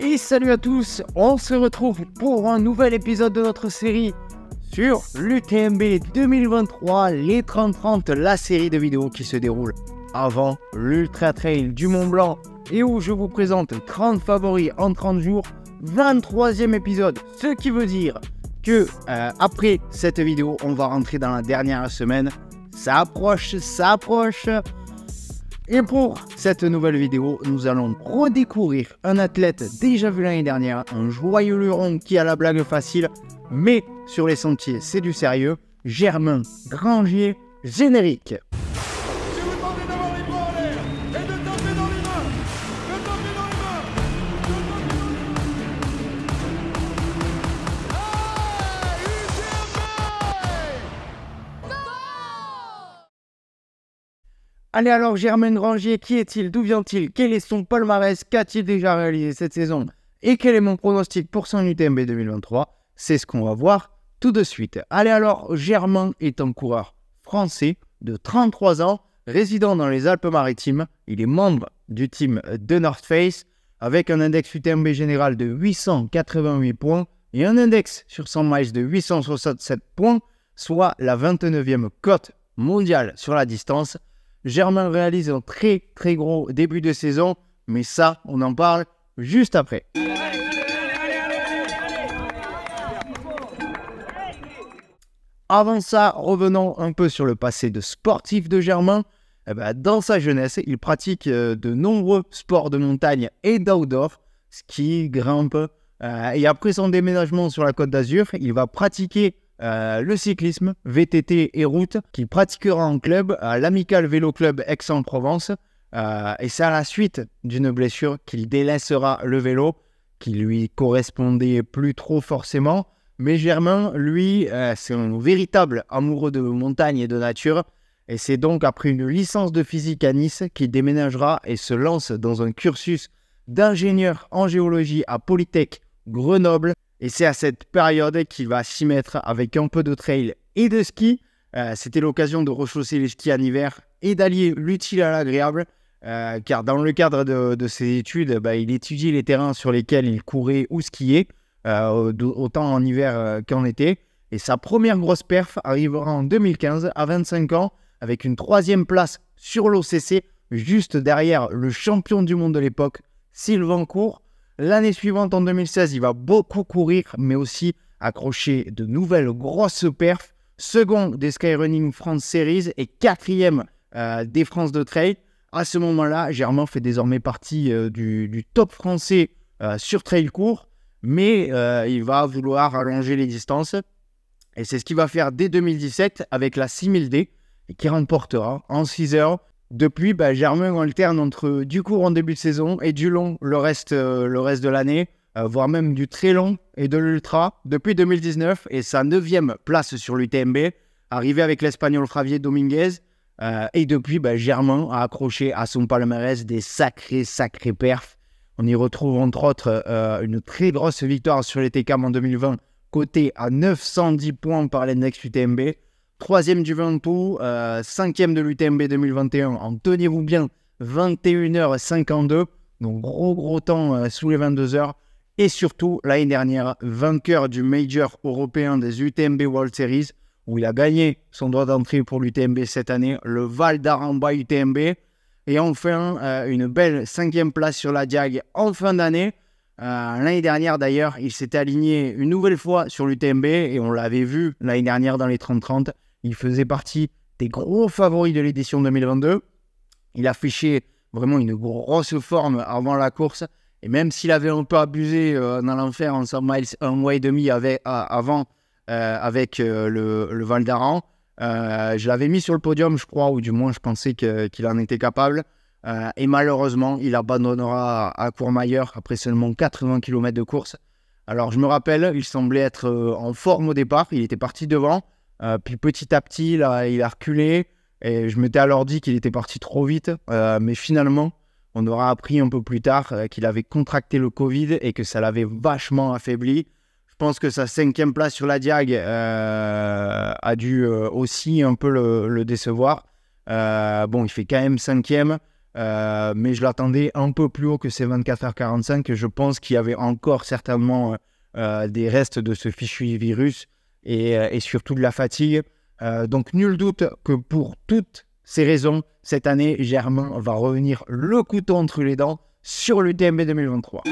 Et salut à tous, on se retrouve pour un nouvel épisode de notre série sur l'UTMB 2023, les 30-30, la série de vidéos qui se déroule avant l'Ultra Trail du Mont Blanc et où je vous présente 30 favoris en 30 jours, 23e épisode, ce qui veut dire que euh, après cette vidéo, on va rentrer dans la dernière semaine. Ça approche, ça approche. Et pour cette nouvelle vidéo, nous allons redécouvrir un athlète déjà vu l'année dernière, un joyeux luron qui a la blague facile, mais sur les sentiers c'est du sérieux, Germain Grangier, générique. Allez alors Germain Rangier, qui est-il D'où vient-il Quel est son palmarès Qu'a-t-il déjà réalisé cette saison Et quel est mon pronostic pour son UTMB 2023 C'est ce qu'on va voir tout de suite. Allez alors, Germain est un coureur français de 33 ans, résident dans les Alpes-Maritimes. Il est membre du team de North Face avec un index UTMB général de 888 points et un index sur 100 miles de 867 points, soit la 29e cote mondiale sur la distance. Germain réalise un très très gros début de saison, mais ça, on en parle juste après. Avant ça, revenons un peu sur le passé de sportif de Germain. Eh ben, dans sa jeunesse, il pratique euh, de nombreux sports de montagne et d'outdoor, ski, grimpe. Euh, et après son déménagement sur la Côte d'Azur, il va pratiquer euh, le cyclisme, VTT et route qu'il pratiquera en club à l'Amical Vélo Club Aix-en-Provence. Euh, et c'est à la suite d'une blessure qu'il délaissera le vélo, qui lui correspondait plus trop forcément. Mais Germain, lui, euh, c'est un véritable amoureux de montagne et de nature. Et c'est donc après une licence de physique à Nice qu'il déménagera et se lance dans un cursus d'ingénieur en géologie à Polytech Grenoble et c'est à cette période qu'il va s'y mettre avec un peu de trail et de ski. Euh, c'était l'occasion de rechausser les skis en hiver et d'allier l'utile à l'agréable, euh, car dans le cadre de, ses études, bah, il étudie les terrains sur lesquels il courait ou skiait, euh, autant en hiver qu'en été. Et sa première grosse perf arrivera en 2015, à 25 ans, avec une troisième place sur l'OCC, juste derrière le champion du monde de l'époque, Sylvain Cour. L'année suivante, en 2016, il va beaucoup courir, mais aussi accrocher de nouvelles grosses perfs. Second des Skyrunning France Series et quatrième euh, des France de Trail. À ce moment-là, Germain fait désormais partie euh, du, top français euh, sur trail court, mais il va vouloir allonger les distances. Et c'est ce qu'il va faire dès 2017 avec la 6000D, qui remportera en 6 heures depuis, bah, Germain alterne entre du court en début de saison et du long le reste, euh, le reste de l'année, euh, voire même du très long et de l'ultra depuis 2019 et sa neuvième place sur l'UTMB, arrivé avec l'Espagnol Javier Dominguez. Euh, et depuis, bah, Germain a accroché à son palmarès des sacrés, sacrés perfs. On y retrouve entre autres une très grosse victoire sur les TKM en 2020, cotée à 910 points par l'index UTMB troisième du Ventoux, euh, cinquième de l'UTMB 2021 en tenez-vous bien, 21h52. Donc gros gros temps euh, sous les 22h. Et surtout, l'année dernière, vainqueur du Major européen des UTMB World Series, où il a gagné son droit d'entrée pour l'UTMB cette année, le Val d'Aramba UTMB. Et enfin, euh, une belle cinquième place sur la Diag en fin d'année. Euh, l'année dernière, d'ailleurs, il s'est aligné une nouvelle fois sur l'UTMB et on l'avait vu l'année dernière dans les 30-30. Il faisait partie des gros favoris de l'édition 2022. Il affichait vraiment une grosse forme avant la course. Et même s'il avait un peu abusé euh, dans l'enfer en 100 miles, un mois et demi euh, euh, avec, avant avec le, Val d'Aran, je l'avais mis sur le podium, je crois, ou du moins je pensais qu'il en était capable. et malheureusement, il abandonnera à, à Courmayeur après seulement 80 km de course. Alors je me rappelle, il semblait être en forme au départ, il était parti devant. Euh, puis petit à petit, il a reculé. Et je m'étais alors dit qu'il était parti trop vite. Euh, mais finalement, on aura appris un peu plus tard euh, qu'il avait contracté le Covid et que ça l'avait vachement affaibli. Je pense que sa cinquième place sur la Diag a dû aussi un peu le, le décevoir. bon, il fait quand même cinquième. mais je l'attendais un peu plus haut que ses 24h45. Je pense qu'il y avait encore certainement des restes de ce fichu virus. Euh, et, surtout de la fatigue. Euh, donc nul doute que pour toutes ces raisons, cette année, Germain va revenir le couteau entre les dents sur le l'UTMB 2023.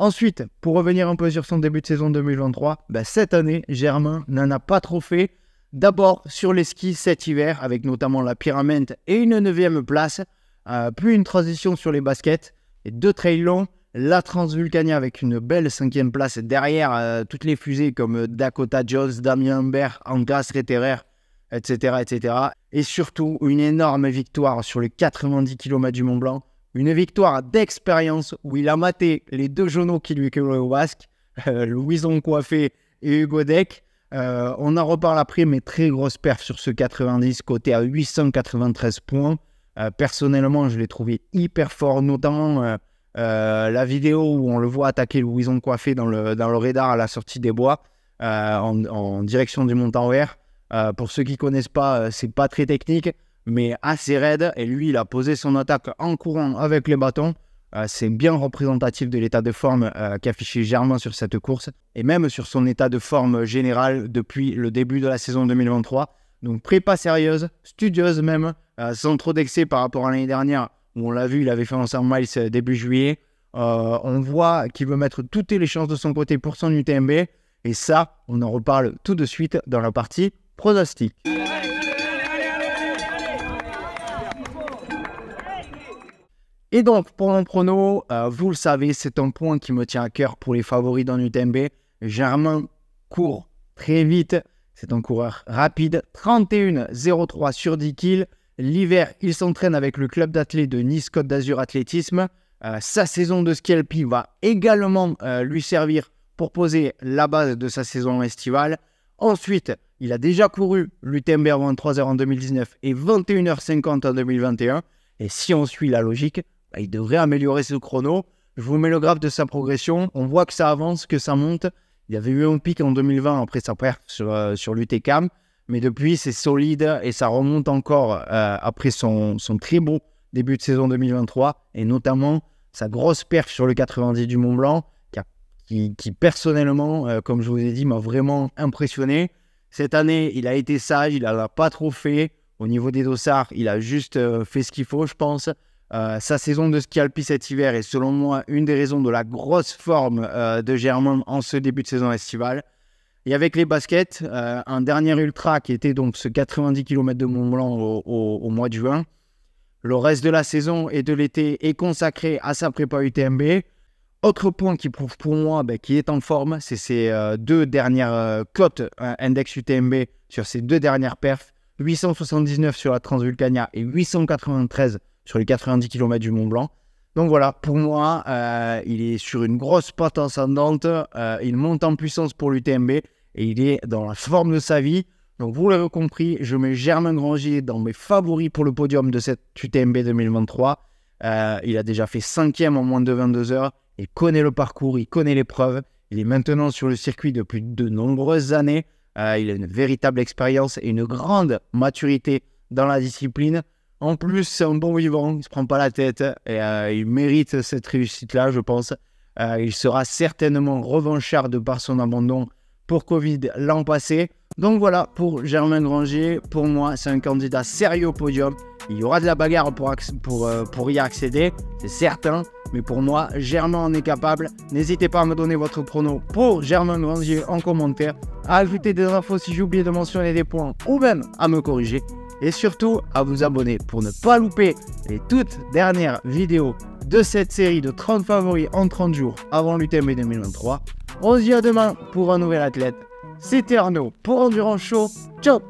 Ensuite, pour revenir un peu sur son début de saison 2023, bah, cette année, Germain n'en a pas trop fait. D'abord sur les skis cet hiver, avec notamment la pyramide et une 9 place, euh, puis une transition sur les baskets et deux trails longs, la Transvulcania avec une belle cinquième place derrière euh, toutes les fusées comme euh, Dakota Jones, Damien Humbert, Angas Reterer, etc., etc. Et surtout une énorme victoire sur les 90 km du Mont Blanc. Une victoire d'expérience où il a maté les deux genoux qui lui couraient au basque, euh, Louis Louison Coiffé et Hugo Deck. on en reparle après, mais très grosse perf sur ce 90, côté à 893 points. personnellement, je l'ai trouvé hyper fort, notamment euh, la vidéo où on le voit attaquer ils ont coiffé dans le, dans le radar à la sortie des bois euh, en, direction du mont euh, pour ceux qui connaissent pas, c'est pas très technique, mais assez raide. Et lui, il a posé son attaque en courant avec les bâtons. c'est bien représentatif de l'état de forme qu'affichait Germain sur cette course et même sur son état de forme général depuis le début de la saison 2023. Donc prépa sérieuse, studieuse même, sans trop d'excès par rapport à l'année dernière, on l'a vu, il avait fait un 100 miles euh, début juillet. Euh, on voit qu'il veut mettre toutes les chances de son côté pour son UTMB. Et ça, on en reparle tout de suite dans la partie pronostic. Et donc, pour mon prono, euh, vous le savez, c'est un point qui me tient à cœur pour les favoris dans UTMB. Germain court très vite. C'est un coureur rapide. 31-03 sur 10 kills. L'hiver, il s'entraîne avec le club d'athlètes de Nice Côte d'Azur Athlétisme. Euh, sa saison de ski alpin va également euh, lui servir pour poser la base de sa saison estivale. Ensuite, il a déjà couru l'UTMB 23h en 2019 et 21h50 en 2021. Et si on suit la logique, bah, il devrait améliorer ce chrono. Je vous mets le graphe de sa progression. On voit que ça avance, que ça monte. Il y avait eu un pic en 2020 après sa perte sur, euh, sur l'UTCAM. Mais depuis, c'est solide et ça remonte encore euh, après son, très beau début de saison 2023 et notamment sa grosse perche sur le 90 du Mont Blanc qui, personnellement, euh, comme je vous ai dit, m'a vraiment impressionné. Cette année, il a été sage, il n'a pas trop fait. Au niveau des dossards, il a juste euh, fait ce qu'il faut, je pense. sa saison de ski alpi cet hiver est selon moi une des raisons de la grosse forme de Germain en ce début de saison estivale. Et avec les baskets, euh, un dernier ultra qui était donc ce 90 km de Mont Blanc au, mois de juin. Le reste de la saison et de l'été est consacré à sa prépa UTMB. Autre point qui prouve pour moi ben, qu'il est en forme, c'est ses euh, deux dernières euh, cotes index UTMB sur ses deux dernières perfs. 879 sur la Transvulcania et 893 sur les 90 km du Mont Blanc. Donc voilà, pour moi, il est sur une grosse pente ascendante. il monte en puissance pour l'UTMB il est dans la forme de sa vie. Donc vous l'avez compris, je mets Germain Granger dans mes favoris pour le podium de cette UTMB 2023. Euh, il a déjà fait cinquième en moins de 22 heures. Il connaît le parcours, il connaît l'épreuve. Il est maintenant sur le circuit depuis de nombreuses années. Euh, il a une véritable expérience et une grande maturité dans la discipline. En plus, c'est un bon vivant, il ne se prend pas la tête et euh, il mérite cette réussite-là, je pense. il sera certainement revanchard de par son abandon pour Covid l'an passé. Donc voilà, pour Germain Granger, pour moi, c'est un candidat sérieux au podium. Il y aura de la bagarre pour, pour, euh, pour y accéder, c'est certain. Mais pour moi, Germain en est capable. N'hésitez pas à me donner votre prono pour Germain Grandier en commentaire, à ajouter des infos si j'ai oublié de mentionner des points ou même à me corriger. Et surtout, à vous abonner pour ne pas louper les toutes dernières vidéos de cette série de 30 favoris en 30 jours avant l'UTMB 2023. On se dit à demain pour un nouvel athlète. C'était Arnaud pour Endurance Show. Ciao